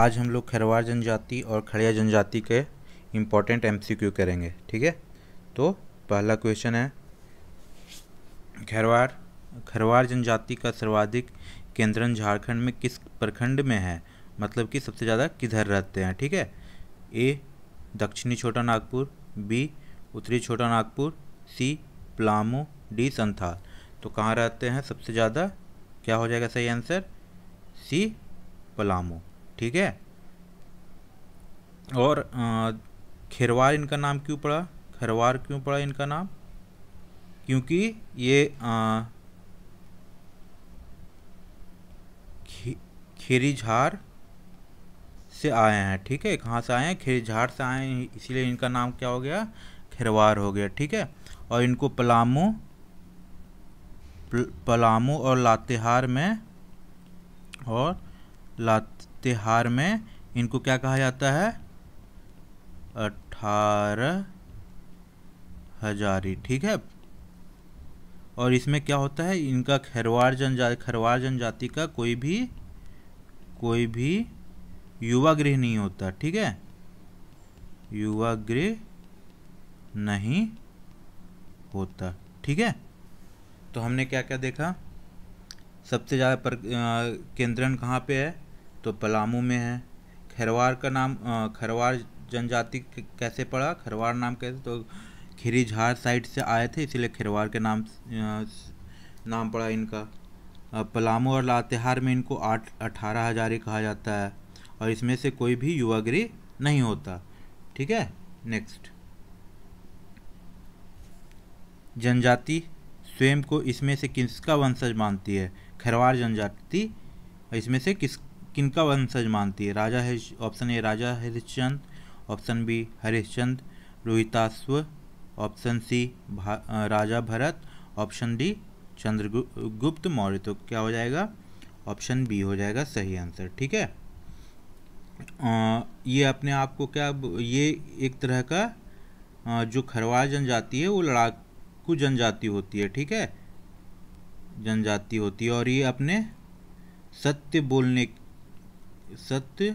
आज हम लोग खरवार जनजाति और खड़िया जनजाति के इम्पोर्टेंट एमसीक्यू करेंगे ठीक है तो पहला क्वेश्चन है खरवार खरवार जनजाति का सर्वाधिक केंद्रन झारखंड में किस प्रखंड में है मतलब कि सबसे ज़्यादा किधर रहते हैं ठीक है ए दक्षिणी छोटा नागपुर बी उत्तरी छोटा नागपुर सी पलामू डी संथाल तो कहाँ रहते हैं सबसे ज़्यादा क्या हो जाएगा सही आंसर सी पलामू ठीक है और खिरवार इनका नाम क्यों पड़ा खरवार क्यों पड़ा इनका नाम क्योंकि ये आ, खेरी झार से आए हैं ठीक है कहाँ से आए हैं खेरी झार से आए हैं इसीलिए इनका नाम क्या हो गया खिरवार हो गया ठीक है और इनको पलामू पलामू और लातेहार में और लात त्यौहार में इनको क्या कहा जाता है अठारह हजारी ठीक है और इसमें क्या होता है इनका खरवार जनजा खरवार जनजाति का कोई भी कोई भी युवा गृह नहीं होता ठीक है युवा गृह नहीं होता ठीक है तो हमने क्या क्या देखा सबसे ज़्यादा पर केंद्रण कहाँ पे है तो पलामू में है खरवार का नाम खरवार जनजाति कैसे पड़ा खरवार नाम कैसे तो खिरीझार साइड से आए थे इसीलिए खरवार के नाम नाम पड़ा इनका पलामू और लातेहार में इनको आठ अठारह हजारी कहा जाता है और इसमें से कोई भी युवागिरी नहीं होता ठीक है नेक्स्ट जनजाति स्वयं को इसमें से किसका वंशज मानती है खरवार जनजाति इसमें से किस किनका वंशज मानती है राजा हरिश ऑप्शन ए राजा Harishchand option B Harishchand Rohitashva option C राजा भरत ऑप्शन डी चंद्रगुप्त मौर्य तो क्या हो जाएगा ऑप्शन बी हो जाएगा सही आंसर ठीक है आ, ये अपने आप को क्या ये एक तरह का आ, जो खरवार जनजाति है वो लड़ाकू जनजाति होती है ठीक है जनजाति होती है और ये अपने सत्य बोलने सत्य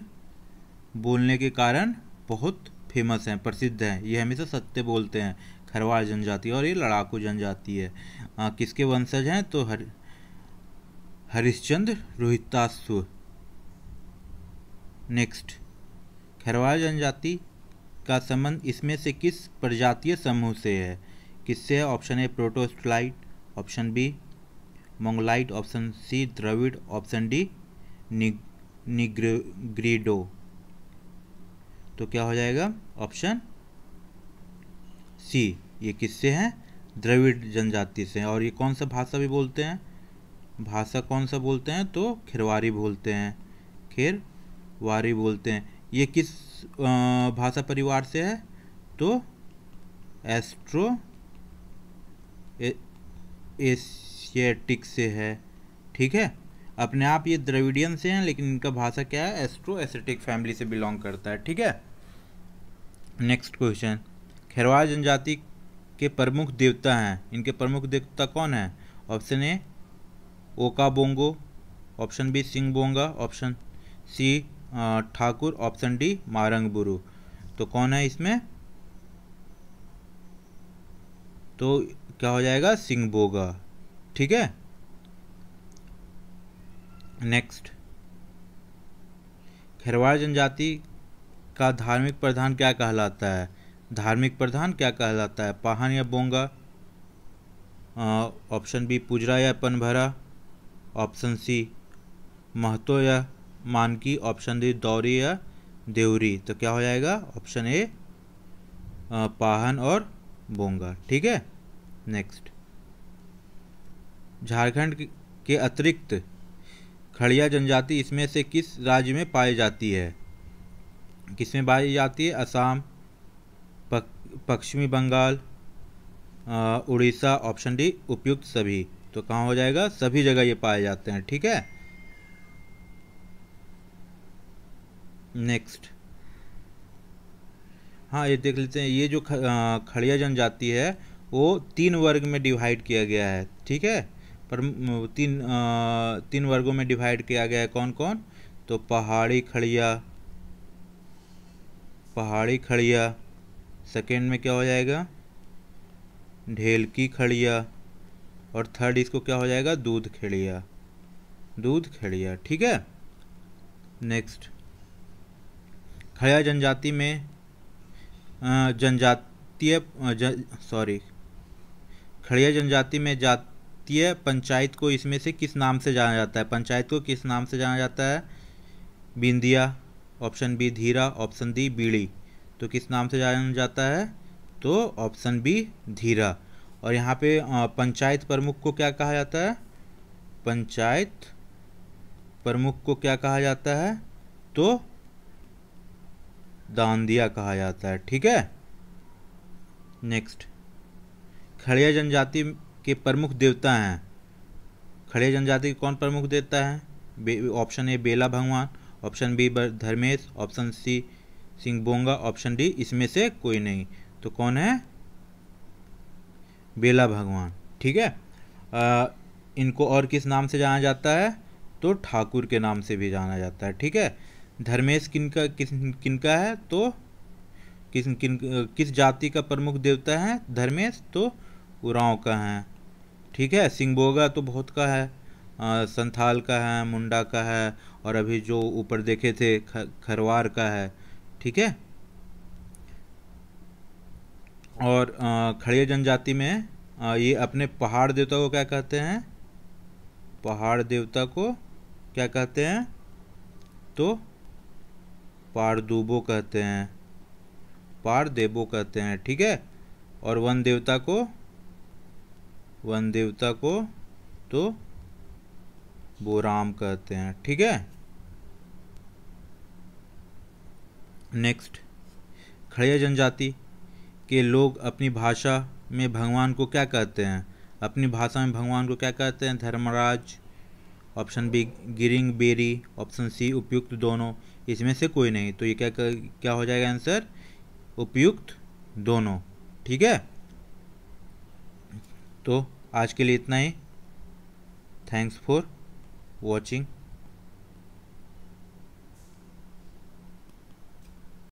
बोलने के कारण बहुत फेमस हैं प्रसिद्ध हैं ये हमेशा सत्य बोलते हैं खरवाड़ जनजाति और ये लड़ाकू जनजाति है आ, किसके वंशज हैं तो हर हरिश्चंद्र रोहितास्व नेक्स्ट खरवाड़ जनजाति का संबंध इसमें से किस प्रजातीय समूह से है किससे है option A protoaustraloid option B mongoloid option C Dravid option D निग निग्रीडो तो क्या हो जाएगा ऑप्शन सी ये किससे हैं द्रविड़ जनजाति से और ये कौन सा भाषा भी बोलते हैं भाषा कौन सा बोलते हैं तो खिरवारी बोलते हैं खिरवारी बोलते हैं ये किस भाषा परिवार से है तो एस्ट्रो एशियाटिक से है ठीक है अपने आप ये द्रविडियन से हैं लेकिन इनका भाषा क्या है एस्ट्रो एसेटिक फैमिली से बिलोंग करता है ठीक है नेक्स्ट क्वेश्चन खैरवाड़ जनजाति के प्रमुख देवता हैं इनके प्रमुख देवता कौन है option A Oka Bonga option B Sing Bonga option C Thakur option D Marang Buru तो कौन है इसमें तो क्या हो जाएगा सिंह बोगा ठीक है नेक्स्ट खैरवाड़ जनजाति का धार्मिक प्रधान क्या कहलाता है धार्मिक प्रधान क्या कहलाता है पाहन या बोंगा ऑप्शन बी पुजरा या पनभरा ऑप्शन सी महतो या मानकी ऑप्शन डी दौरी या देवरी तो क्या हो जाएगा ऑप्शन ए पाहन और बोंगा ठीक है नेक्स्ट झारखंड के अतिरिक्त खड़िया जनजाति इसमें से किस राज्य में पाई जाती है किस में पाई जाती है असम पश्चिमी बंगाल उड़ीसा ऑप्शन डी उपयुक्त सभी तो कहाँ हो जाएगा सभी जगह ये पाए जाते हैं ठीक है नेक्स्ट हाँ ये देख लेते हैं ये जो खड़िया जनजाति है वो तीन वर्ग में डिवाइड किया गया है ठीक है पर तीन तीन वर्गों में डिवाइड किया गया है कौन कौन तो पहाड़ी खड़िया पहाड़ी खड़िया सेकेंड में क्या हो जाएगा ढेल की खड़िया और थर्ड इसको क्या हो जाएगा दूध खड़िया दूध खड़िया ठीक है नेक्स्ट खड़िया जनजाति में जनजातीय सॉरी खड़िया जनजाति में जा भारतीय पंचायत को इसमें से किस नाम से जाना जाता है पंचायत को किस नाम से जाना जाता है Bindiya option B Dhira option D Bidi तो किस नाम से जाना जाता है तो ऑप्शन बी धीरा और यहाँ पे पंचायत प्रमुख को क्या कहा जाता है पंचायत प्रमुख को क्या कहा जाता है तो दांदिया कहा जाता है ठीक है नेक्स्ट खड़िया जनजाति के प्रमुख देवता हैं खड़े जनजाति के कौन प्रमुख देवता हैं ऑप्शन ए बेला भगवान option B Dharmesh option C Sing Bonga option D इसमें से कोई नहीं तो कौन है बेला भगवान ठीक है आ, इनको और किस नाम से जाना जाता है तो ठाकुर के नाम से भी जाना जाता है ठीक है धर्मेश किनका किस किनका है तो किस किन किस जाति का प्रमुख देवता है धर्मेश तो उरांव का है ठीक है सिंगबोगा तो बहुत का है आ, संथाल का है मुंडा का है और अभी जो ऊपर देखे थे ख, खरवार का है ठीक है और खड़े जनजाति में आ, ये अपने पहाड़ देवता को क्या कहते हैं पहाड़ देवता को क्या कहते हैं तो पारदूबो कहते हैं पारदेबो कहते हैं ठीक है और वन देवता को वन देवता को तो वो राम कहते हैं ठीक है नेक्स्ट खड़िया जनजाति के लोग अपनी भाषा में भगवान को क्या कहते हैं अपनी भाषा में भगवान को क्या कहते हैं Dharmraj option B Giring Beri option C उपयुक्त दोनों इसमें से कोई नहीं तो ये क्या क्या हो जाएगा आंसर उपयुक्त दोनों ठीक है तो आज के लिए इतना ही थैंक्स फॉर वॉचिंग